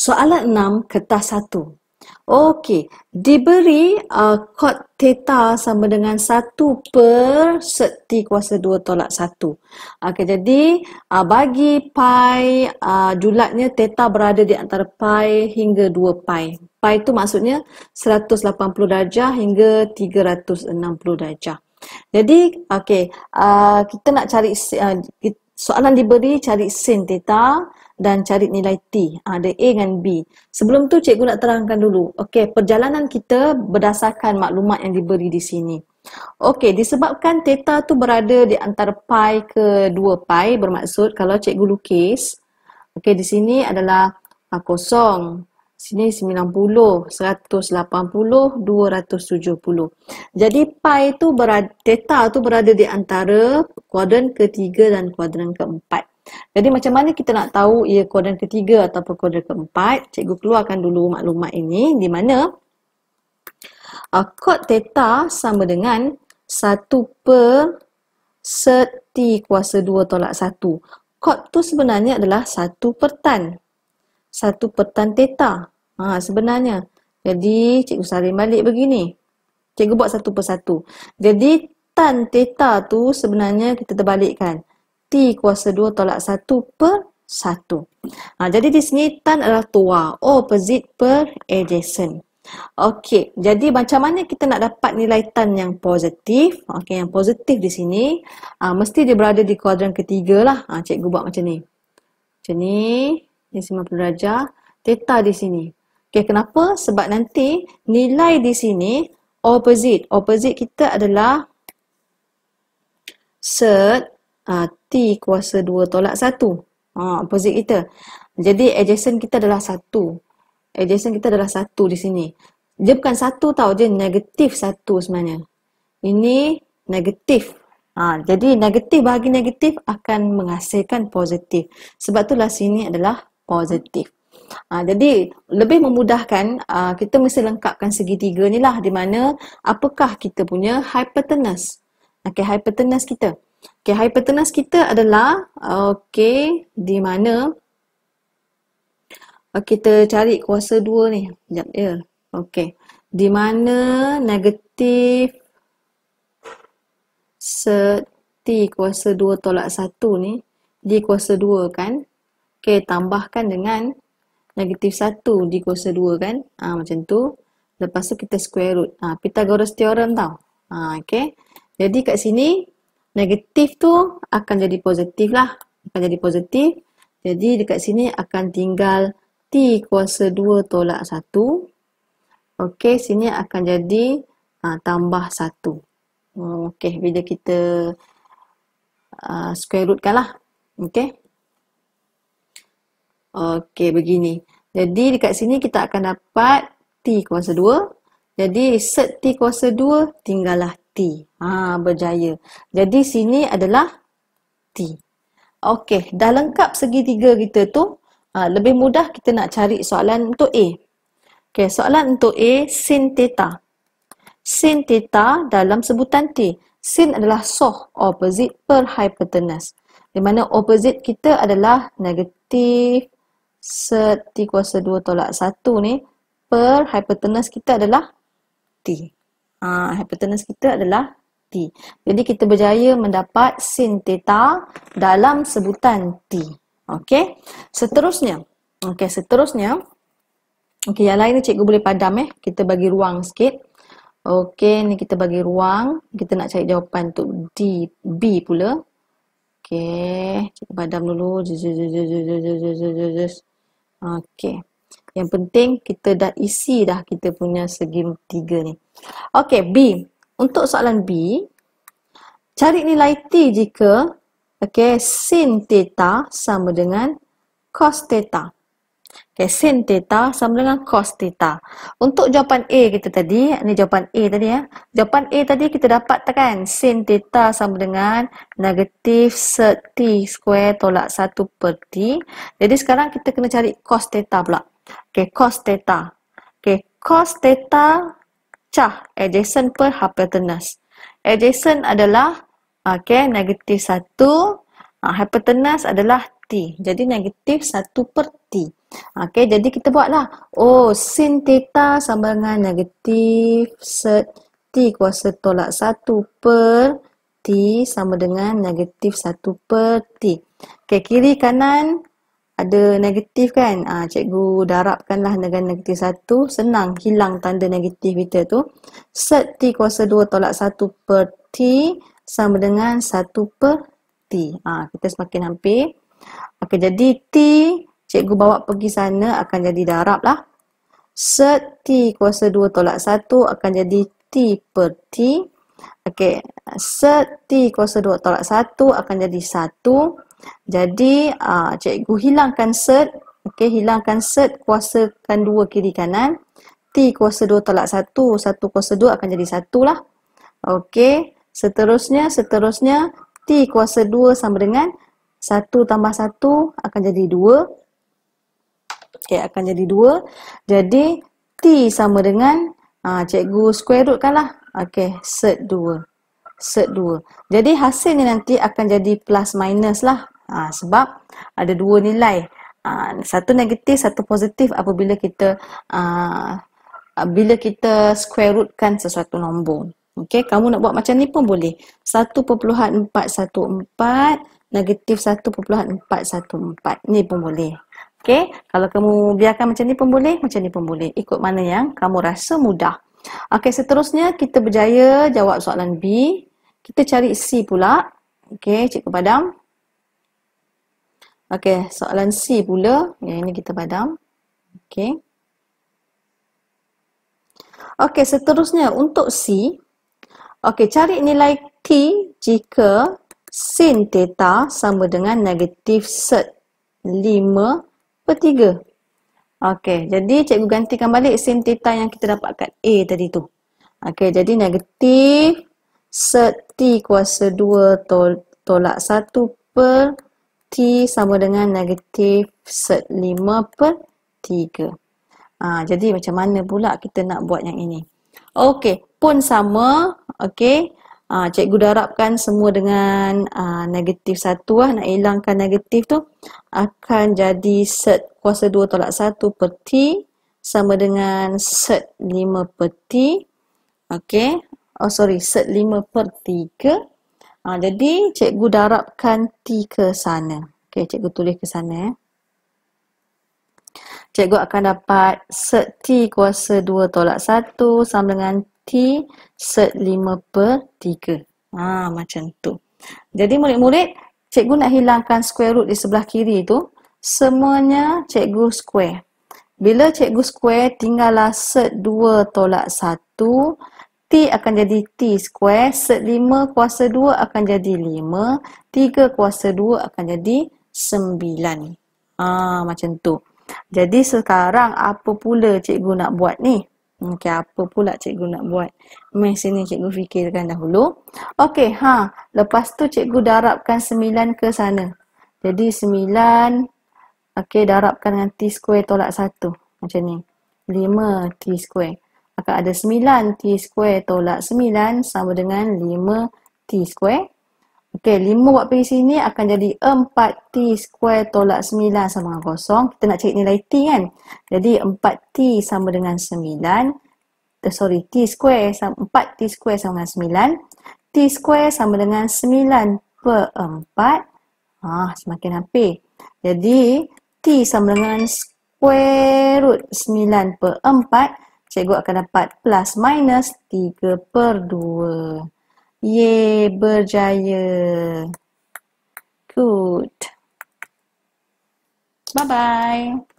Soalan enam, kertas satu. Okey, diberi uh, kod theta sama dengan satu per seti kuasa dua tolak satu. Okey, jadi uh, bagi pi uh, julatnya theta berada di antara pi hingga dua pi. Pi itu maksudnya 180 darjah hingga 360 darjah. Jadi, okey, uh, kita nak cari uh, soalan diberi cari sin theta dan cari nilai T. Ah, ada A dengan B. Sebelum tu cikgu nak terangkan dulu. Okey, perjalanan kita berdasarkan maklumat yang diberi di sini. Okey, disebabkan theta tu berada di antara pi ke 2 pi bermaksud kalau cikgu lukis, okey di sini adalah ah, kosong, sini 90, 180, 270. Jadi pi tu berada theta tu berada di antara kuadran ketiga dan kuadran keempat. Jadi macam mana kita nak tahu ia kuadran ketiga ataupun kuadran keempat? Cikgu keluarkan dulu maklumat ini di mana uh, kod theta sama dengan 1 per seti kuasa 2 tolak 1. Kod tu sebenarnya adalah 1 per tan. 1 per tan theta. Ha, sebenarnya. Jadi cikgu saling balik begini. Cikgu buat satu per satu. Jadi tan theta tu sebenarnya kita terbalikkan. T kuasa 2 tolak 1 per 1. Ha, jadi di sini tan adalah tua. Opposite per adjacent. Okey, jadi macam mana kita nak dapat nilai tan yang positif? Okey, yang positif di sini ha, mesti dia berada di kuadran ketiga lah. Ha, cikgu buat macam ni. Macam ni, ni 90 darjah. Teta di sini. Okey, kenapa? Sebab nanti nilai di sini opposite. Opposite kita adalah set uh, T kuasa 2 tolak 1 uh, ah, Opposite kita Jadi adjacent kita adalah 1 Adjacent kita adalah 1 di sini Dia bukan 1 tau, dia negatif 1 sebenarnya Ini negatif ha, Jadi negatif bagi negatif akan menghasilkan positif Sebab itulah sini adalah positif ha, Jadi lebih memudahkan ha, Kita mesti lengkapkan segitiga ni lah Di mana apakah kita punya hypotenuse Okay, hypotenuse kita Okay, hypertenuse kita adalah okay, di mana okay, kita cari kuasa 2 ni. Sekejap, ya. Yeah. Okay. Di mana negatif seti kuasa 2 tolak 1 ni di kuasa 2 kan. Okay, tambahkan dengan negatif 1 di kuasa 2 kan. Ha, macam tu. Lepas tu kita square root. Ha, Pythagoras theorem tau. Ha, okay. Jadi kat sini negatif tu akan jadi positif lah. Akan jadi positif. Jadi dekat sini akan tinggal T kuasa 2 tolak 1. Okey, sini akan jadi uh, tambah 1. Hmm, Okey, bila kita uh, square root kan lah. Okey. Okey, begini. Jadi dekat sini kita akan dapat T kuasa 2. Jadi set T kuasa 2 tinggallah T, Ha berjaya. Jadi sini adalah T. Okey, dah lengkap segitiga kita tu. Ha, lebih mudah kita nak cari soalan untuk A. Okey, soalan untuk A sin theta. Sin theta dalam sebutan T. Sin adalah soh opposite per hypotenuse. Di mana opposite kita adalah negatif set kuasa 2 tolak 1 ni. Per hypotenuse kita adalah T uh, hypotenuse kita adalah T. Jadi kita berjaya mendapat sin theta dalam sebutan T. Okey. Seterusnya. Okey, seterusnya. Okey, yang lain ni cikgu boleh padam eh. Kita bagi ruang sikit. Okey, ni kita bagi ruang. Kita nak cari jawapan untuk D, B pula. Okey, cikgu padam dulu. Okey. Yang penting kita dah isi dah kita punya segi tiga ni. Okey, B. Untuk soalan B, cari nilai T jika okay, sin theta sama dengan cos theta. Okay, sin theta sama dengan cos theta. Untuk jawapan A kita tadi, ni jawapan A tadi ya. Jawapan A tadi kita dapat kan sin theta sama dengan negatif set T square tolak 1 per T. Jadi sekarang kita kena cari cos theta pula. Okay, cos theta. Okay, cos theta cah adjacent per hypotenuse. Adjacent adalah okay, negatif 1. Uh, ha, hypotenuse adalah T. Jadi, negatif 1 per T. Okay, jadi kita buatlah. Oh, sin theta sama dengan negatif set T kuasa tolak 1 per T sama dengan negatif 1 per T. Okay, kiri kanan ada negatif kan uh, cikgu darabkanlah dengan negatif satu senang hilang tanda negatif kita tu set t kuasa dua tolak satu per t sama dengan satu per t uh, kita semakin hampir okay, jadi t cikgu bawa pergi sana akan jadi darab lah set t kuasa dua tolak satu akan jadi t per t Okey, set t kuasa 2 tolak 1 akan jadi 1 jadi uh, cikgu hilangkan set, okey hilangkan set kuasakan dua kiri kanan. T kuasa dua tolak satu, satu kuasa dua akan jadi satu lah. Okey, seterusnya seterusnya T kuasa dua sama dengan satu tambah satu akan jadi dua, Okey, akan jadi dua. Jadi T sama dengan uh, cikgu square root kanlah. Okey, set dua set 2. Jadi hasil ni nanti akan jadi plus minus lah. Ha, sebab ada dua nilai. Ha, satu negatif, satu positif apabila kita ha, bila kita square rootkan sesuatu nombor. Okey, kamu nak buat macam ni pun boleh. 1.414 negatif 1.414 ni pun boleh. Okay? kalau kamu biarkan macam ni pun boleh, macam ni pun boleh. Ikut mana yang kamu rasa mudah. Okay? seterusnya kita berjaya jawab soalan B. Kita cari C pula. Okey, cikgu padam. Okey, soalan C pula. Yang ini kita padam. Okey. Okey, seterusnya untuk C. Okey, cari nilai T jika sin theta sama dengan negatif set 5 per 3. Okey, jadi cikgu gantikan balik sin theta yang kita dapat kat A tadi tu. Okey, jadi negatif set T kuasa 2 tol tolak 1 per T sama dengan negatif set 5 per 3. Ha, jadi macam mana pula kita nak buat yang ini? Okey, pun sama. Okey, ha, cikgu darabkan semua dengan ha, negatif 1 lah. Nak hilangkan negatif tu akan jadi set kuasa 2 tolak 1 per T sama dengan set 5 per T. Okey, oh sorry set 5 per 3 ha, ah, jadi cikgu darabkan T ke sana ok cikgu tulis ke sana eh. cikgu akan dapat set T kuasa 2 tolak 1 sama dengan T set 5 per 3 ha, ah, macam tu jadi murid-murid cikgu nak hilangkan square root di sebelah kiri tu semuanya cikgu square bila cikgu square tinggallah set 2 tolak 1 T akan jadi T square, set 5 kuasa 2 akan jadi 5, 3 kuasa 2 akan jadi 9. Ah ha, macam tu. Jadi sekarang apa pula cikgu nak buat ni? Ok apa pula cikgu nak buat? Main sini cikgu fikirkan dahulu. Okey, ha, lepas tu cikgu darabkan 9 ke sana. Jadi 9 okey darabkan dengan T square tolak 1 macam ni. 5 T square akan ada 9 t square tolak 9 sama dengan 5 t square. Okey, 5 buat pergi sini akan jadi 4 t square tolak 9 sama dengan kosong. Kita nak cari nilai t kan? Jadi 4 t sama dengan 9. Eh, sorry, t square, 4 t square sama dengan 9. t square sama dengan 9 per 4. Ah, semakin hampir. Jadi, t sama dengan square root 9 per 4 cikgu akan dapat plus minus 3 per 2. Yeay, berjaya. Good. Bye-bye.